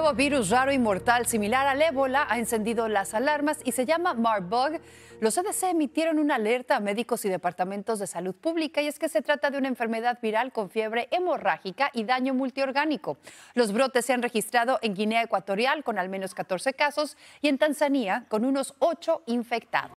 nuevo virus raro y mortal similar al ébola ha encendido las alarmas y se llama Marburg. Los CDC emitieron una alerta a médicos y departamentos de salud pública y es que se trata de una enfermedad viral con fiebre hemorrágica y daño multiorgánico. Los brotes se han registrado en Guinea Ecuatorial con al menos 14 casos y en Tanzania con unos 8 infectados.